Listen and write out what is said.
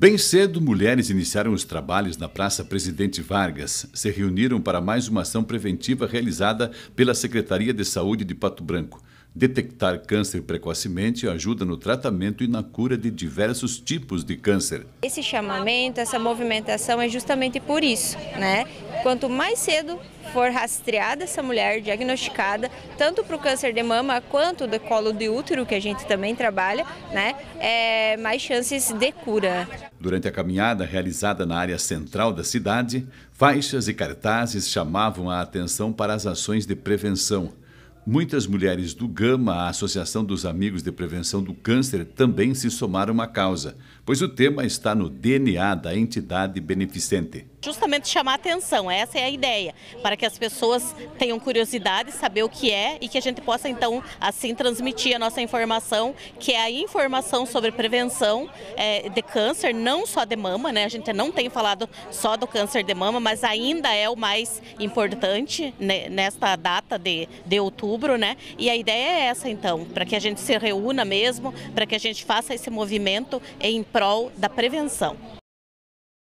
Bem cedo, mulheres iniciaram os trabalhos na Praça Presidente Vargas. Se reuniram para mais uma ação preventiva realizada pela Secretaria de Saúde de Pato Branco. Detectar câncer precocemente ajuda no tratamento e na cura de diversos tipos de câncer. Esse chamamento, essa movimentação é justamente por isso, né? Quanto mais cedo for rastreada essa mulher, diagnosticada, tanto para o câncer de mama quanto do colo de útero, que a gente também trabalha, né, é, mais chances de cura. Durante a caminhada realizada na área central da cidade, faixas e cartazes chamavam a atenção para as ações de prevenção. Muitas mulheres do Gama, a Associação dos Amigos de Prevenção do Câncer, também se somaram à causa, pois o tema está no DNA da entidade beneficente. Justamente chamar atenção, essa é a ideia, para que as pessoas tenham curiosidade, saber o que é e que a gente possa então assim transmitir a nossa informação, que é a informação sobre prevenção é, de câncer, não só de mama, né? A gente não tem falado só do câncer de mama, mas ainda é o mais importante né, nesta data de, de outubro, né? E a ideia é essa então, para que a gente se reúna mesmo, para que a gente faça esse movimento em prol da prevenção.